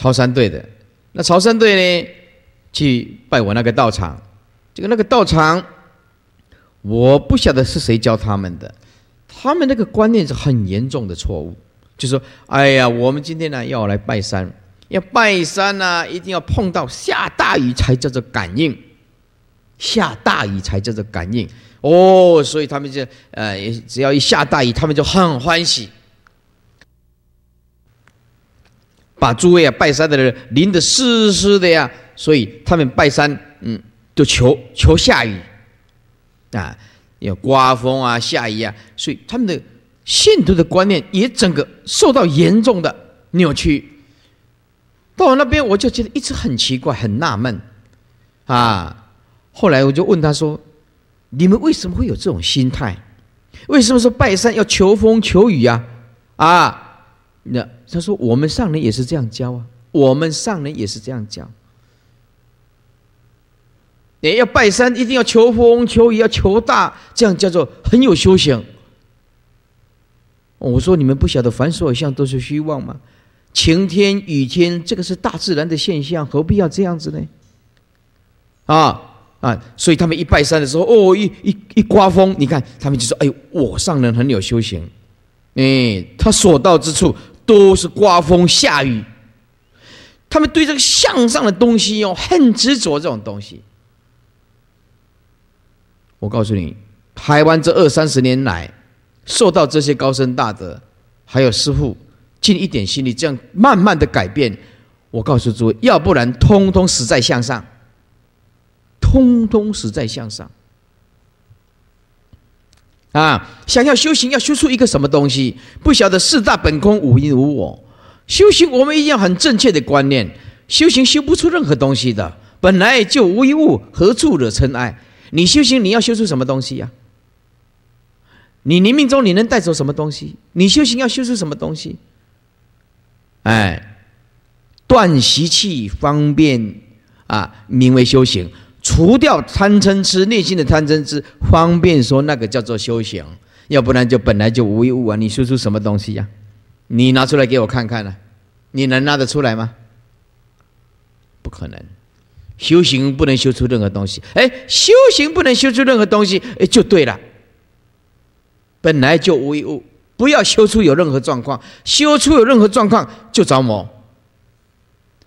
潮汕队的，那潮汕队呢，去拜我那个道场，这个那个道场，我不晓得是谁教他们的，他们那个观念是很严重的错误，就说，哎呀，我们今天呢要来拜山，要拜山呢，一定要碰到下大雨才叫做感应，下大雨才叫做感应，哦，所以他们就，呃，只要一下大雨，他们就很欢喜。把诸位啊拜山的人淋得湿湿的呀，所以他们拜山，嗯，就求求下雨，啊，要刮风啊，下雨啊，所以他们的信徒的观念也整个受到严重的扭曲。到那边我就觉得一直很奇怪，很纳闷，啊，后来我就问他说：“你们为什么会有这种心态？为什么说拜山要求风求雨呀？”啊。那他说：“我们上人也是这样教啊，我们上人也是这样教。你要拜山，一定要求风求雨，要求大，这样叫做很有修行。”我说：“你们不晓得，凡所有相都是虚妄吗？晴天雨天，这个是大自然的现象，何必要这样子呢？”啊啊！所以他们一拜山的时候，哦一一一刮风，你看他们就说：“哎呦，我上人很有修行。”哎，他所到之处。都是刮风下雨，他们对这个向上的东西有很执着。这种东西，我告诉你，台湾这二三十年来受到这些高僧大德，还有师傅尽一点心力，这样慢慢的改变。我告诉诸位，要不然通通死在向上，通通死在向上。啊，想要修行，要修出一个什么东西？不晓得四大本空，无因无我。修行，我们一定要很正确的观念。修行修不出任何东西的，本来就无一物，何处惹尘埃？你修行，你要修出什么东西呀？你临命中你能带走什么东西？你修行要修出什么东西？哎，断习气方便啊，名为修行。除掉贪嗔痴，内心的贪嗔痴，方便说那个叫做修行，要不然就本来就无一物啊！你修出什么东西呀？你拿出来给我看看呢？你能拿得出来吗？不可能，修行不能修出任何东西。哎，修行不能修出任何东西，哎，就对了。本来就无一物，不要修出有任何状况，修出有任何状况就着魔。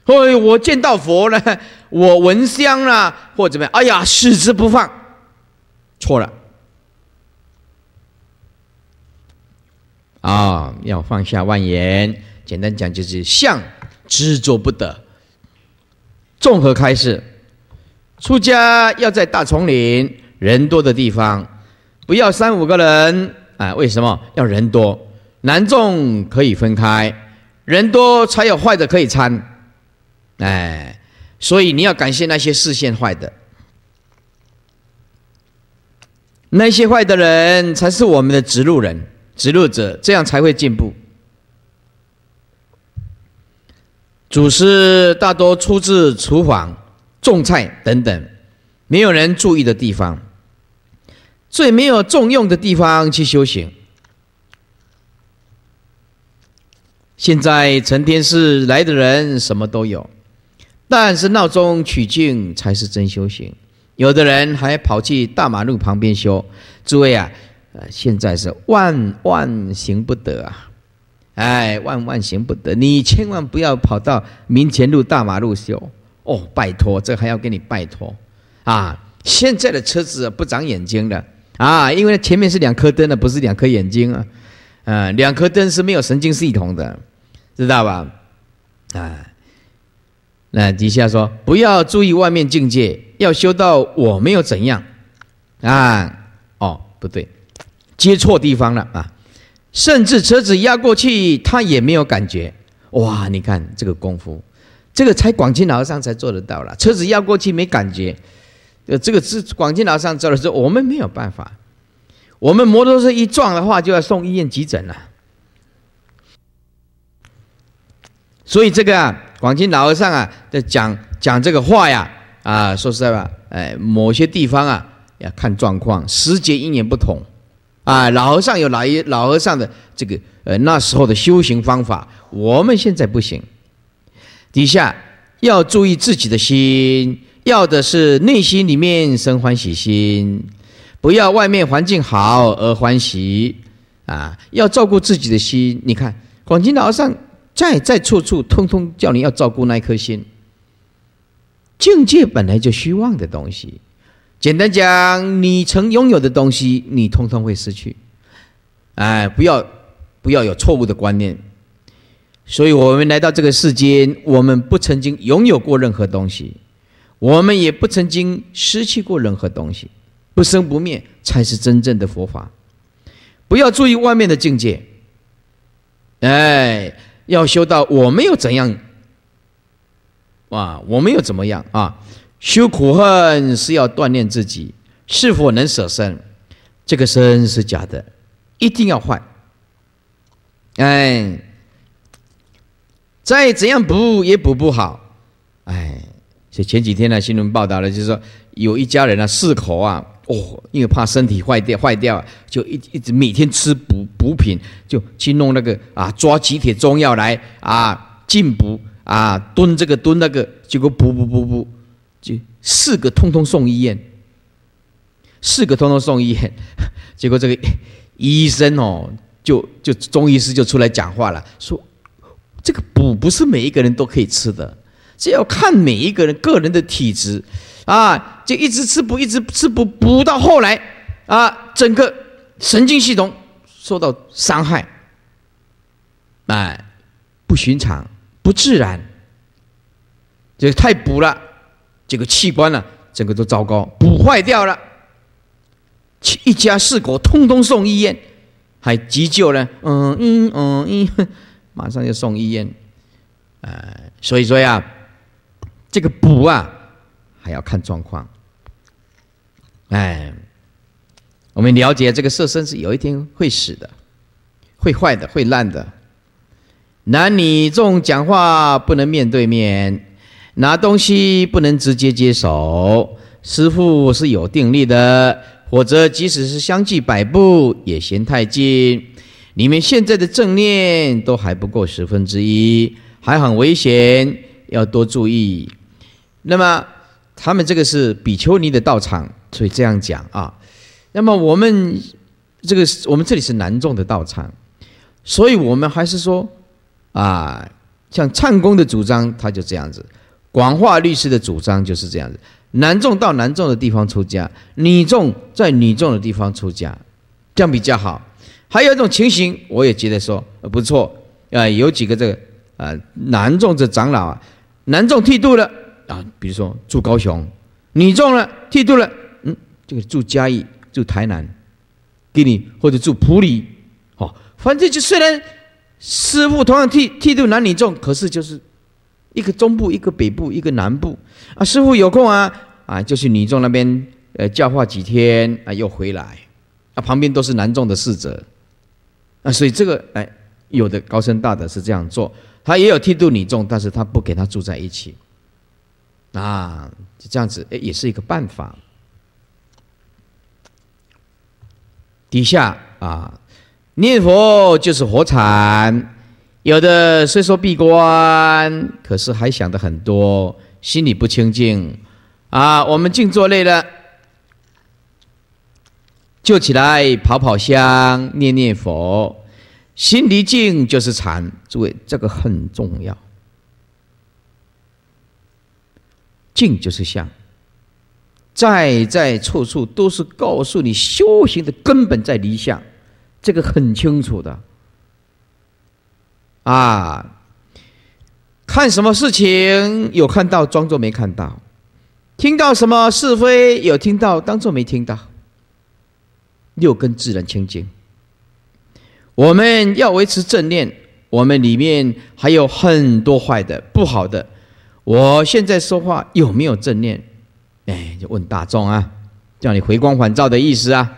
嘿，我见到佛了，我闻香了，或怎么样？哎呀，死之不放，错了。啊，要放下万言，简单讲就是相执着不得。众合开示，出家要在大丛林、人多的地方，不要三五个人啊。为什么要人多？难众可以分开，人多才有坏的可以参。哎，所以你要感谢那些视线坏的，那些坏的人才是我们的指路人、指路者，这样才会进步。祖师大多出自厨房、种菜等等，没有人注意的地方，最没有重用的地方去修行。现在成天是来的人，什么都有。但是闹钟取静才是真修行，有的人还跑去大马路旁边修，诸位啊，呃，现在是万万行不得啊，哎，万万行不得，你千万不要跑到民权路大马路修哦，拜托，这还要给你拜托啊！现在的车子不长眼睛的啊，因为前面是两颗灯的，不是两颗眼睛啊，嗯，两颗灯是没有神经系统的，知道吧？啊。那底下说不要注意外面境界，要修到我没有怎样啊？哦，不对，接错地方了啊！甚至车子压过去，他也没有感觉。哇，你看这个功夫，这个才广清老和尚才做得到了。车子压过去没感觉，呃，这个是广清老和尚做了之后，我们没有办法。我们摩托车一撞的话，就要送医院急诊了。所以这个。广钦老和尚啊，在讲讲这个话呀，啊，说实在吧，哎，某些地方啊，要看状况，时节因缘不同，啊，老和尚有哪一老和尚的这个呃那时候的修行方法，我们现在不行。底下要注意自己的心，要的是内心里面生欢喜心，不要外面环境好而欢喜，啊，要照顾自己的心。你看广钦老和尚。在在处处，通通叫你要照顾那颗心。境界本来就虚妄的东西，简单讲，你曾拥有的东西，你通通会失去。哎，不要不要有错误的观念。所以我们来到这个世间，我们不曾经拥有过任何东西，我们也不曾经失去过任何东西。不生不灭才是真正的佛法。不要注意外面的境界。哎。要修道，我们又怎样？哇，我们又怎么样啊？修苦恨是要锻炼自己是否能舍身，这个身是假的，一定要换。哎，再怎样补也补不好。哎，所以前几天呢，新闻报道了，就是说有一家人啊，四口啊。哦，因为怕身体坏掉，坏掉就一一直每天吃补补品，就去弄那个啊，抓几帖中药来啊，进补啊，蹲这个蹲那个，结果补补补补，就四个通通送医院，四个通通送医院，结果这个医生哦，就就中医师就出来讲话了，说这个补不是每一个人都可以吃的，这要看每一个人个人的体质。啊，就一直吃补，一直吃补，补到后来，啊，整个神经系统受到伤害，哎，不寻常，不自然，就太补了，这个器官啊，整个都糟糕，补坏掉了，一家四口通通送医院，还急救呢，嗯嗯嗯嗯，马上要送医院，哎，所以说呀，这个补啊。还要看状况。哎，我们了解这个色身是有一天会死的，会坏的，会烂的。男女这种讲话不能面对面，拿东西不能直接接手。师傅是有定力的，或者即使是相继百步也嫌太近。你们现在的正念都还不够十分之一，还很危险，要多注意。那么。他们这个是比丘尼的道场，所以这样讲啊。那么我们这个我们这里是男众的道场，所以我们还是说啊，像唱功的主张他就这样子，广化律师的主张就是这样子。男众到男众的地方出家，女众在女众的地方出家，这样比较好。还有一种情形，我也觉得说不错啊，有几个这个啊男众这长老啊，男众剃度了。啊，比如说住高雄，你中了剃度了，嗯，这个住嘉义住台南，给你或者住普里，哦，反正就虽然师傅同样剃剃度男女众，可是就是一个中部一个北部一个南部，啊，师傅有空啊啊，就去女中那边呃教化几天啊，又回来，啊，旁边都是男众的侍者，啊，所以这个哎有的高僧大德是这样做，他也有剃度女众，但是他不给他住在一起。啊，这样子，哎，也是一个办法。底下啊，念佛就是活禅。有的虽说闭关，可是还想的很多，心里不清净啊。我们静坐累了，就起来跑跑香，念念佛，心离静就是禅。诸位，这个很重要。静就是相，在在处处都是告诉你修行的根本在离相，这个很清楚的。啊，看什么事情有看到，装作没看到；听到什么是非有听到，当作没听到。六根自然清净。我们要维持正念，我们里面还有很多坏的、不好的。我现在说话有没有正念？哎，就问大众啊，叫你回光返照的意思啊。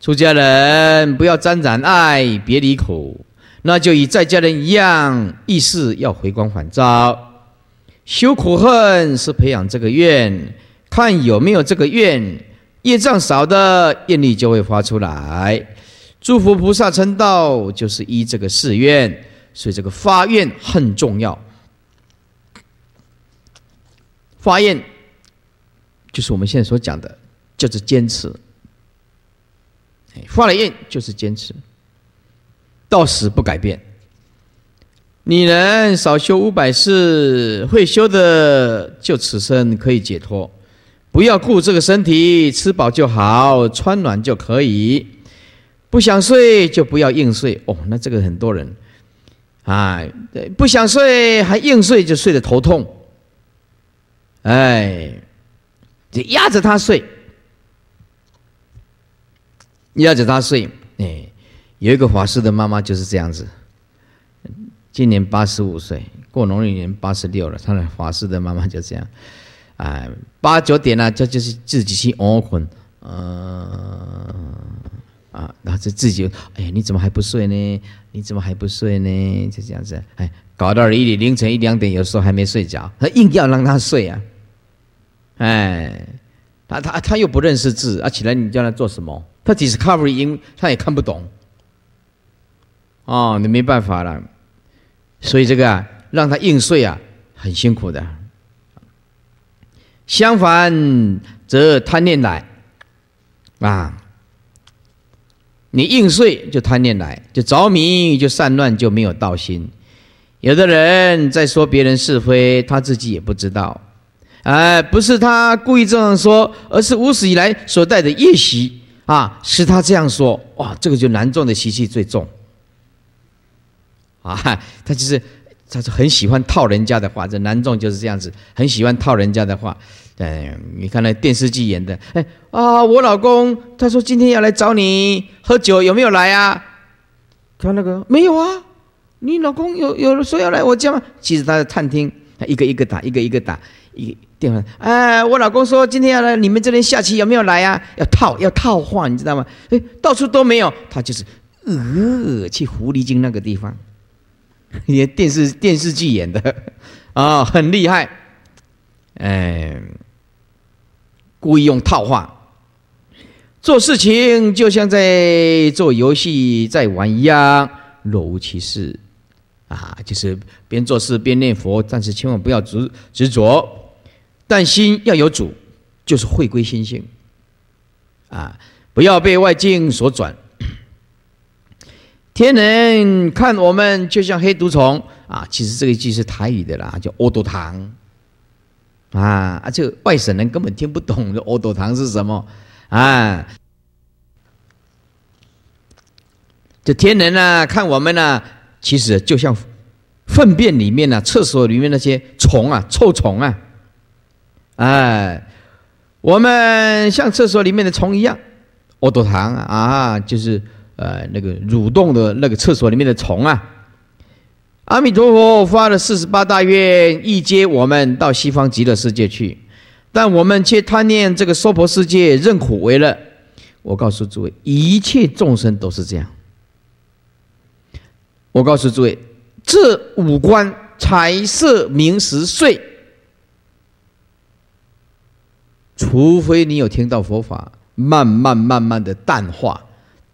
出家人不要沾染爱别离苦，那就与在家人一样，意思要回光返照，修苦恨是培养这个愿，看有没有这个愿，业障少的愿力就会发出来。祝福菩萨成道，就是依这个誓愿，所以这个发愿很重要。发愿，就是我们现在所讲的，叫做坚持。发了愿就是坚持，到死不改变。女人少修五百世，会修的就此生可以解脱。不要顾这个身体，吃饱就好，穿暖就可以。不想睡就不要硬睡。哦，那这个很多人，啊，不想睡还硬睡，就睡得头痛。哎，就压着他睡，压着他睡。哎，有一个法师的妈妈就是这样子，今年八十五岁，过农历年八十六了。他的法师的妈妈就这样，哎，八九点啊，这就是自己去熬困，嗯啊，然后就自己，哎，呀，你怎么还不睡呢？你怎么还不睡呢？就这样子，哎，搞到里里凌晨一两点，有时候还没睡着，他硬要让他睡啊。哎，他他他又不认识字，啊起来你叫他做什么？他 discovery 音他也看不懂，哦，你没办法了，所以这个让他硬睡啊很辛苦的。相反则贪恋奶，啊，你硬睡就贪恋奶，就着迷，就散乱，就没有道心。有的人在说别人是非，他自己也不知道。哎，不是他故意这样说，而是无史以来所带的业习啊，使他这样说。哇，这个就南仲的习气最重 啊！他就是，他是很喜欢套人家的话。这南仲就是这样子，很喜欢套人家的话。嗯，你看那电视剧演的，哎啊，我老公他说今天要来找你喝酒，有没有来啊？看那个没有啊？你老公有有说要来我家吗？其实他在探听，他一个一个打，一个一个打。一电话，哎，我老公说今天要来你们这边下棋，有没有来啊？要套，要套话，你知道吗？哎，到处都没有，他就是，呃，去狐狸精那个地方，演电视电视剧演的，啊，很厉害，哎，故意用套话，做事情就像在做游戏在玩一样，若无其事，啊，就是边做事边念佛，但是千万不要执执着。但心要有主，就是回归心性啊！不要被外境所转。天人看我们就像黑毒虫啊！其实这一句是台语的啦，叫“恶毒糖”啊啊！这外省人根本听不懂“恶毒糖”是什么啊！这天人啊，看我们呢，其实就像粪便里面呢，厕所里面那些虫啊，臭虫啊。哎，我们像厕所里面的虫一样，我躲藏啊，就是呃那个蠕动的那个厕所里面的虫啊。阿弥陀佛发了四十八大愿，一接我们到西方极乐世界去，但我们却贪恋这个娑婆世界，认苦为乐。我告诉诸位，一切众生都是这样。我告诉诸位，这五关财色名食睡。除非你有听到佛法，慢慢慢慢的淡化、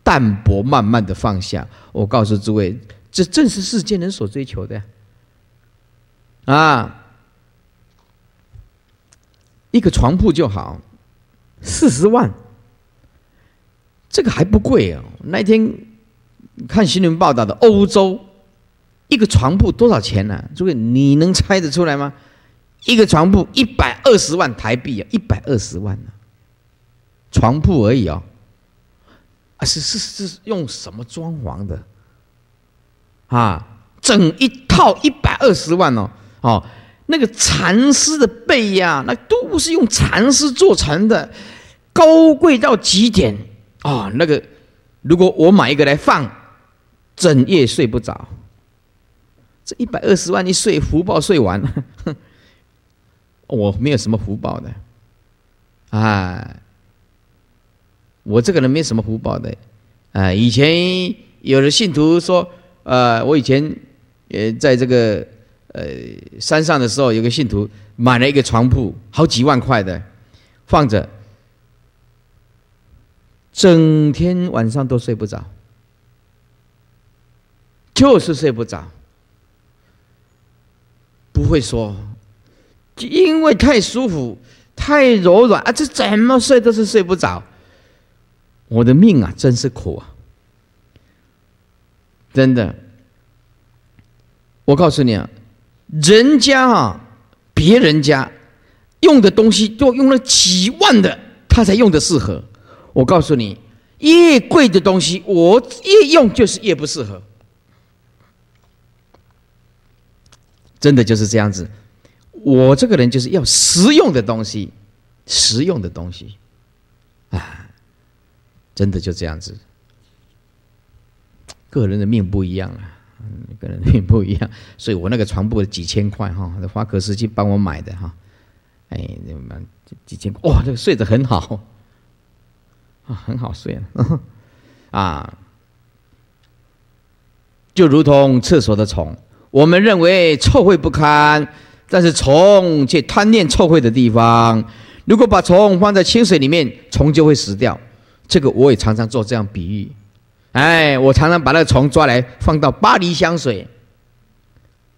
淡薄，慢慢的放下。我告诉诸位，这正是世间人所追求的。啊，一个床铺就好，四十万，这个还不贵哦。那天看新闻报道的欧洲，一个床铺多少钱呢？诸位，你能猜得出来吗？一个床铺一百二十万台币啊，一百二十万啊，床铺而已哦，啊是是是用什么装潢的？啊，整一套一百二十万哦哦，那个蚕丝的被呀，那都是用蚕丝做成的，高贵到极点哦。那个，如果我买一个来放，整夜睡不着，这一百二十万一睡福报睡完了。我没有什么福报的，啊，我这个人没什么福报的，啊，以前有的信徒说，呃，我以前呃在这个呃山上的时候，有个信徒买了一个床铺，好几万块的，放着，整天晚上都睡不着，就是睡不着，不会说。就因为太舒服、太柔软啊，这怎么睡都是睡不着。我的命啊，真是苦啊！真的，我告诉你啊，人家啊，别人家用的东西都用了几万的，他才用的适合。我告诉你，越贵的东西，我越用就是越不适合。真的就是这样子。我这个人就是要实用的东西，实用的东西，啊，真的就这样子。个人的命不一样啊，个人命不一样，所以我那个床铺几千块哈，花可斯去帮我买的哈，哎，你们几千块哇，这个睡得很好，啊，很好睡啊，啊，就如同厕所的虫，我们认为臭秽不堪。但是虫去贪恋臭秽的地方，如果把虫放在清水里面，虫就会死掉。这个我也常常做这样比喻，哎，我常常把那个虫抓来放到巴黎香水，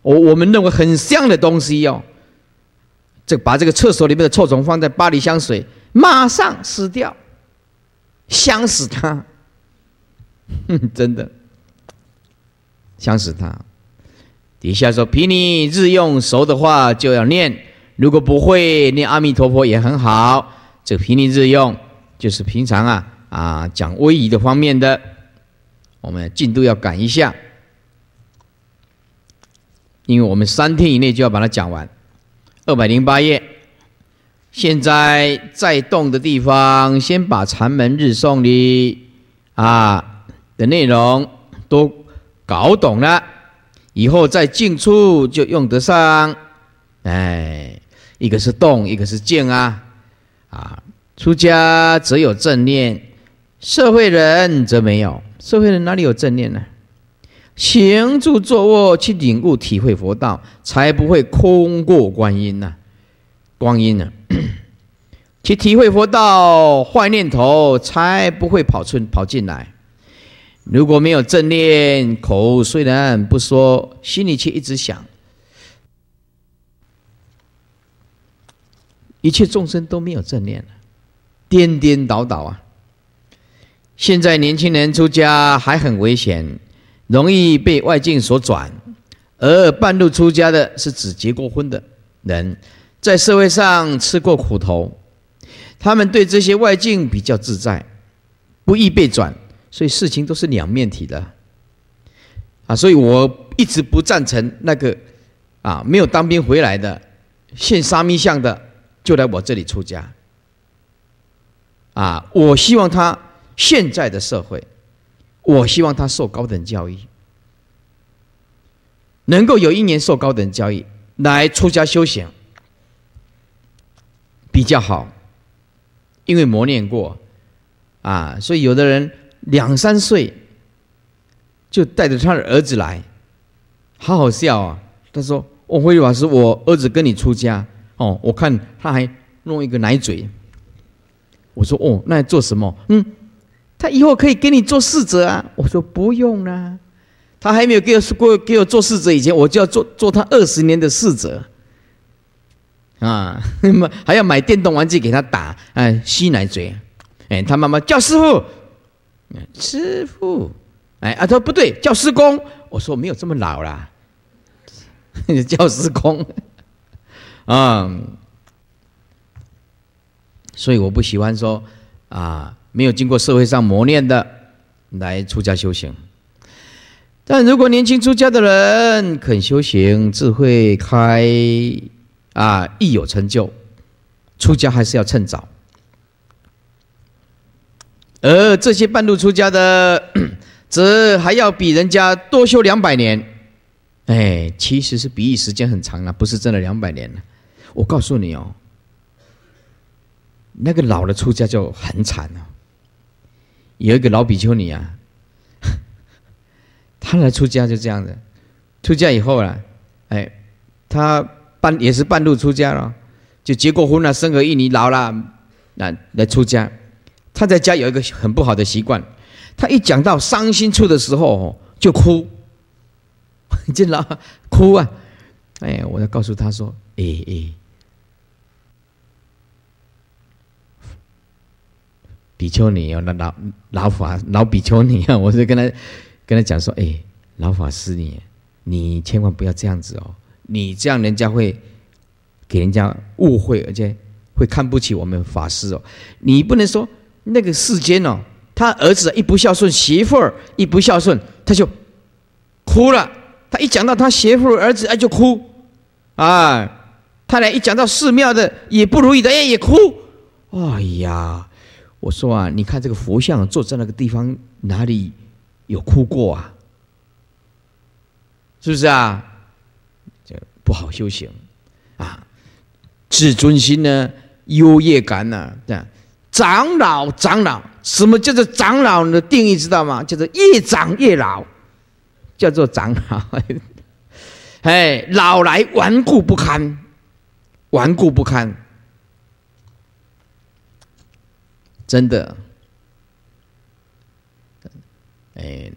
我我们认为很香的东西哟。这把这个厕所里面的臭虫放在巴黎香水，马上死掉，香死它，真的，香死它。底下说：“皮尼日用熟的话就要念，如果不会念阿弥陀佛也很好。这个皮尼日用就是平常啊啊讲威仪的方面的，我们进度要赶一下，因为我们三天以内就要把它讲完，二百零八页。现在在动的地方，先把禅门日诵的啊的内容都搞懂了。”以后在进出就用得上，哎，一个是动，一个是静啊，啊！出家只有正念，社会人则没有。社会人哪里有正念呢？行住坐卧去领悟体会佛道，才不会空过观音呐，光阴呢？去体会佛道，坏念头才不会跑出跑进来。如果没有正念，口虽然不说，心里却一直想。一切众生都没有正念，颠颠倒倒啊！现在年轻人出家还很危险，容易被外境所转。而半路出家的是指结过婚的人，在社会上吃过苦头，他们对这些外境比较自在，不易被转。所以事情都是两面体的，啊，所以我一直不赞成那个啊没有当兵回来的，现沙弥相的就来我这里出家，啊，我希望他现在的社会，我希望他受高等教育，能够有一年受高等教育来出家修行比较好，因为磨练过，啊，所以有的人。两三岁就带着他的儿子来，好好笑啊！他说：“哦，慧玉法师，我儿子跟你出家哦，我看他还弄一个奶嘴。”我说：“哦，那做什么？”嗯，他以后可以给你做侍者啊。我说：“不用啦，他还没有给我过给我做侍者以前，我就要做做他二十年的侍者啊！还要买电动玩具给他打，哎，吸奶嘴，哎，他妈妈叫师傅。”师傅，哎啊，他说不对，叫师公。我说没有这么老啦，叫师公。嗯，所以我不喜欢说啊，没有经过社会上磨练的来出家修行。但如果年轻出家的人肯修行，智慧开啊，亦有成就。出家还是要趁早。而这些半路出家的，则还要比人家多修两百年，哎，其实是比喻时间很长了，不是真的两百年了。我告诉你哦，那个老的出家就很惨了。有一个老比丘尼啊，他来出家就这样子，出家以后啊，哎，他半也是半路出家了，就结过婚了，生儿育女，老了来来出家。他在家有一个很不好的习惯，他一讲到伤心处的时候就哭，竟 然哭啊！哎，我就告诉他说：“哎哎，比丘尼，哦，那老老法老比丘尼啊！” 我就跟他跟他讲说：“哎，老法师，你你千万不要这样子哦，你这样人家会给人家误会，而且会看不起我们法师哦。你不能说。”那个世间哦，他儿子一不孝顺，媳妇儿一不孝顺，他就哭了。他一讲到他媳妇儿子，哎，就哭。啊，他俩一讲到寺庙的也不如意的，哎，也哭。哎呀，我说啊，你看这个佛像坐在那个地方，哪里有哭过啊？是不是啊？这不好修行啊，自尊心呢，优越感呐，这样。长老，长老，什么叫做长老的定义知道吗？叫做越长越老，叫做长老。哎，老来顽固不堪，顽固不堪，真的，哎，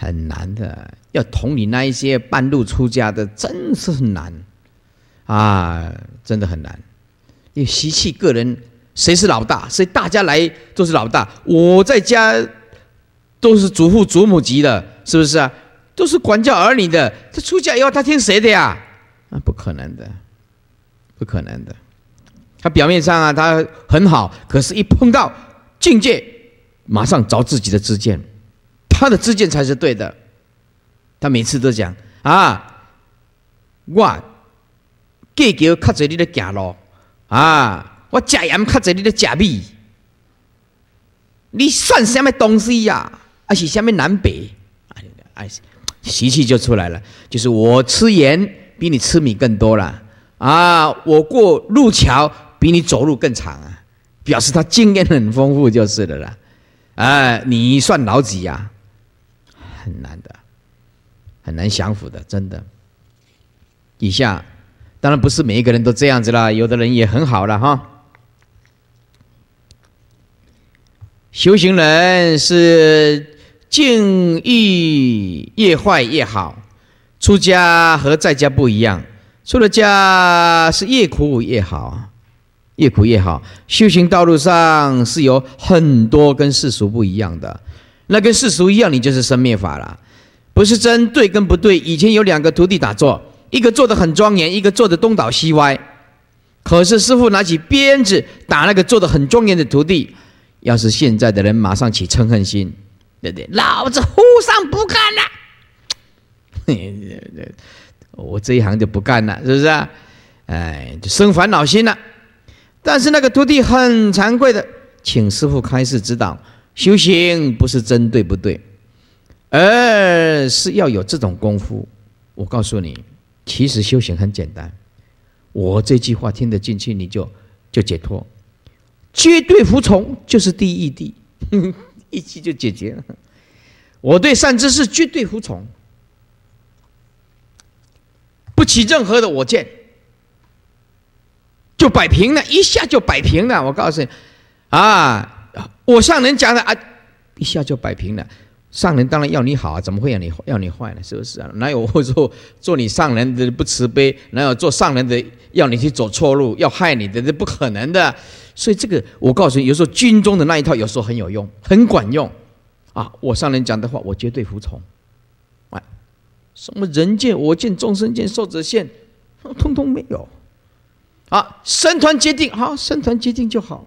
很难的。要统领那一些半路出家的，真是很难啊！真的很难，因为习气个人。谁是老大？所以大家来都是老大。我在家都是祖父祖母级的，是不是啊？都是管教儿女的。他出家以后，他听谁的呀？那不可能的，不可能的。他表面上啊，他很好，可是一碰到境界，马上找自己的支见，他的支见才是对的。他每次都讲啊，我借脚靠着你的脚路啊。我食盐较济，你咧食米，你算什么东西呀？还是什么南北？哎，哎，习气就出来了，就是我吃盐比你吃米更多了啊！我过路桥比你走路更长啊！表示他经验很丰富就是的了。哎，你算老几呀？很难的，很难降服的，真的。以下当然不是每一个人都这样子啦，有的人也很好了哈。修行人是境遇越坏越好，出家和在家不一样，出了家是越苦越好，越苦越好。修行道路上是有很多跟世俗不一样的，那跟世俗一样，你就是生灭法了，不是真对跟不对。以前有两个徒弟打坐，一个坐得很庄严，一个坐的东倒西歪，可是师傅拿起鞭子打那个坐得很庄严的徒弟。要是现在的人马上起嗔恨心，对不对？老子和上不干了，我这一行就不干了，是不是？啊？哎，生烦恼心了。但是那个徒弟很惭愧的，请师傅开示指导。修行不是针对不对，而是要有这种功夫。我告诉你，其实修行很简单。我这句话听得进去，你就就解脱。绝对服从就是第一谛，一气就解决了。我对善知识绝对服从，不起任何的我见，就摆平了，一下就摆平了。我告诉你，啊，我上人讲的啊，一下就摆平了。上人当然要你好啊，怎么会要你要你坏呢？是不是啊？哪有我说做你上人的不慈悲？哪有做上人的要你去走错路、要害你的？这不可能的。所以这个我告诉你，有时候军中的那一套有时候很有用，很管用。啊，我上人讲的话，我绝对服从。哎，什么人见我见众生见受者见，通通没有。啊，三团结定，好，三团结定就好。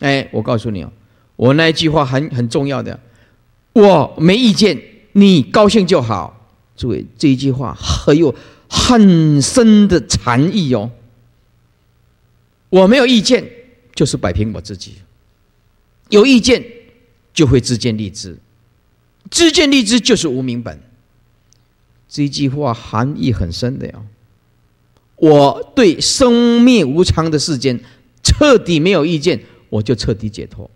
哎，我告诉你哦，我那一句话很很重要的。我没意见，你高兴就好。诸位，这一句话很有很深的禅意哦。我没有意见，就是摆平我自己；有意见，就会自见立知。自见立知就是无明本。这一句话含义很深的哟。我对生灭无常的世间彻底没有意见，我就彻底解脱。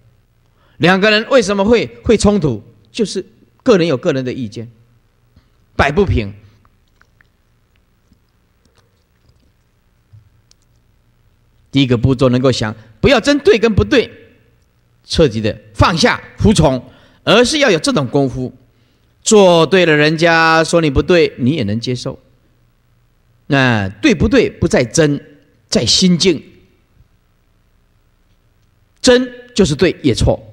两个人为什么会会冲突？就是个人有个人的意见，摆不平。第一个步骤能够想，不要争对跟不对，彻底的放下服从，而是要有这种功夫。做对了，人家说你不对，你也能接受。那对不对不在争，在心境。争就是对也错。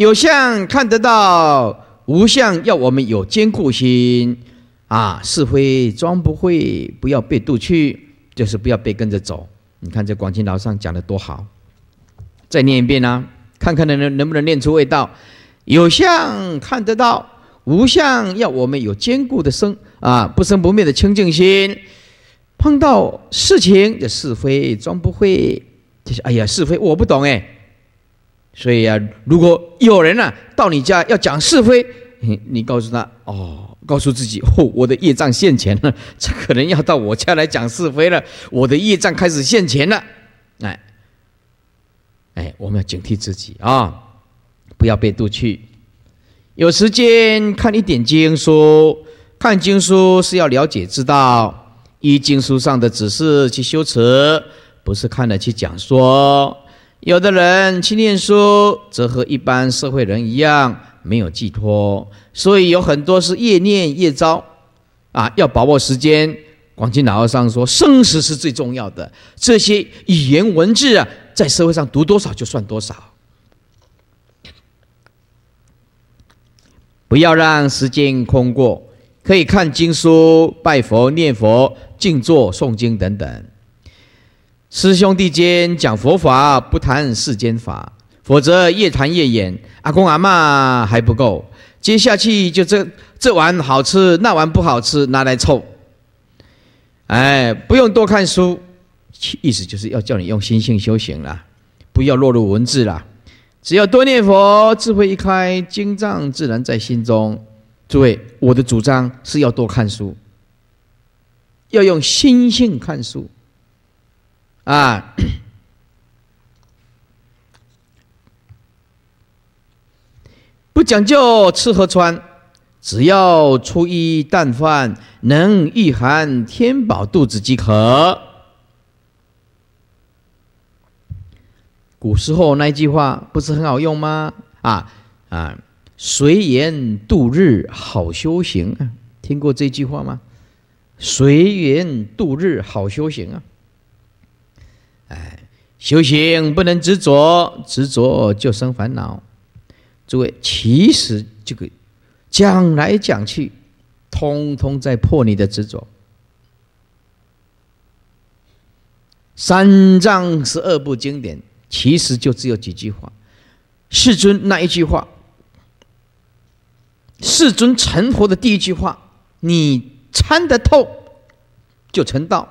有相看得到，无相要我们有坚固心，啊，是非装不会，不要被渡去，就是不要被跟着走。你看这广清老上讲的多好，再念一遍啊，看看能能能不能念出味道。有相看得到，无相要我们有坚固的生啊，不生不灭的清净心。碰到事情的是非装不会，就是哎呀，是非我不懂哎。所以啊，如果有人呢到你家要讲是非，你 你告诉他哦，告诉自己哦，我的业障现前了，可 能要到我家来讲是非了，我的业障开始现前了，哎哎，我们要警惕自己啊，不要被渡去。有时间看一点经书，看经书是要了解知道，依经书上的指示去修持，不是看了去讲说。有的人去念书，则和一般社会人一样，没有寄托，所以有很多是越念越糟。啊，要把握时间。广钦老和尚说：“生死是最重要的，这些语言文字啊，在社会上读多少就算多少，不要让时间空过。可以看经书、拜佛、念佛、静坐、诵经等等。”师兄弟间讲佛法，不谈世间法，否则越谈越远。阿公阿妈还不够，接下去就这这碗好吃，那碗不好吃，拿来凑。哎，不用多看书，意思就是要叫你用心性修行啦，不要落入文字啦。只要多念佛，智慧一开，经藏自然在心中。诸位，我的主张是要多看书，要用心性看书。啊！不讲究吃和穿，只要粗衣淡饭，能御寒、填饱肚子即可。古时候那句话不是很好用吗？啊啊！随缘度日，好修行啊！听过这句话吗？随缘度日，好修行啊！哎，修行不能执着，执着就生烦恼。诸位，其实这个讲来讲去，通通在破你的执着。三藏十二部经典，其实就只有几句话。世尊那一句话，世尊成佛的第一句话，你参得透，就成道。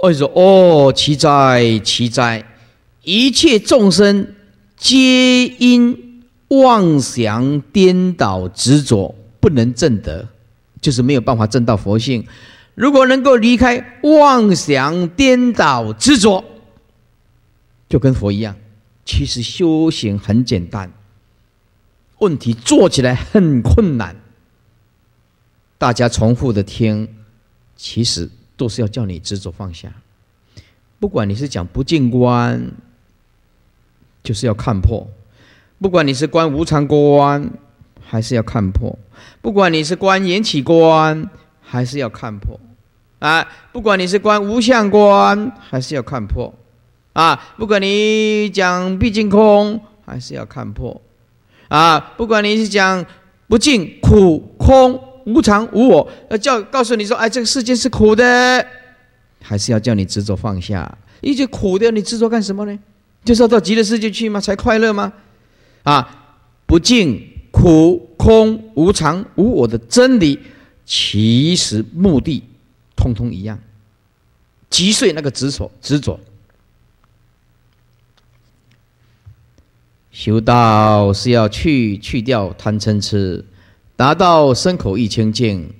我说：“哦，奇哉奇哉！一切众生皆因妄想颠倒执着，不能证得，就是没有办法证到佛性。如果能够离开妄想颠倒执着，就跟佛一样。其实修行很简单，问题做起来很困难。大家重复的听，其实。”都是要叫你执着放下，不管你是讲不净观，就是要看破；不管你是观无常观，还是要看破；不管你是观缘起观，还是要看破；啊，不管你是观无相观，还是要看破；啊，不管你讲毕竟空，还是要看破；啊，不管你是讲不净苦空。无常无我，要叫告诉你说，哎，这个世界是苦的，还是要叫你执着放下？一切苦的，你执着干什么呢？就是到极乐世界去吗？才快乐吗？啊，不净、苦、空、无常、无我的真理，其实目的通通一样，击碎那个执着。执着，修道是要去去掉贪嗔痴。达到身口意清净，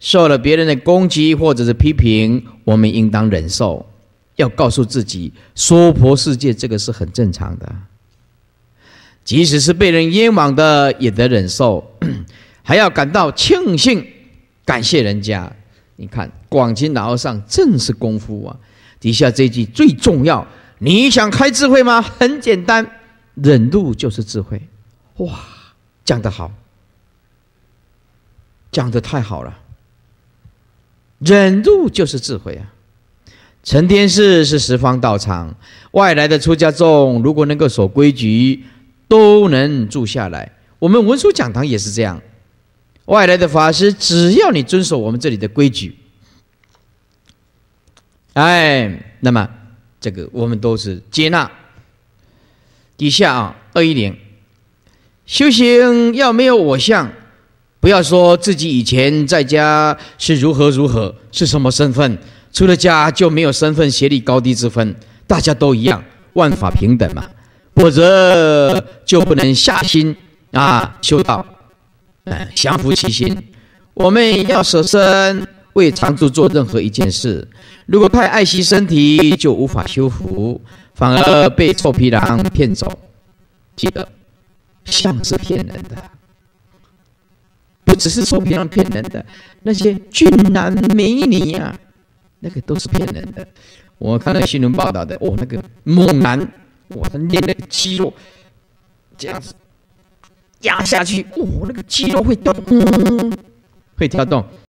受了别人的攻击或者是批评，我们应当忍受，要告诉自己娑婆世界这个是很正常的。即使是被人冤枉的，也得忍受，还要感到庆幸，感谢人家。你看广钦老和尚正是功夫啊，底下这句最重要。你想开智慧吗？很简单，忍度就是智慧。哇，讲的好。讲的太好了，忍住就是智慧啊！成天寺是十方道场，外来的出家众如果能够守规矩，都能住下来。我们文殊讲堂也是这样，外来的法师只要你遵守我们这里的规矩，哎，那么这个我们都是接纳。底下啊，二一零，修行要没有我相。不要说自己以前在家是如何如何是什么身份，出了家就没有身份学历高低之分，大家都一样，万法平等嘛，否则就不能下心啊修道，嗯降服其心。我们要舍身为常住做任何一件事，如果太爱惜身体，就无法修福，反而被臭皮囊骗走。记得，相是骗人的。我只是说，别人骗人的那些俊男美女呀，那个都是骗人的。我看到新闻报道的，哦，那个猛男，我他捏那个肌肉，这样子压下去，我那个肌肉会动，会跳动。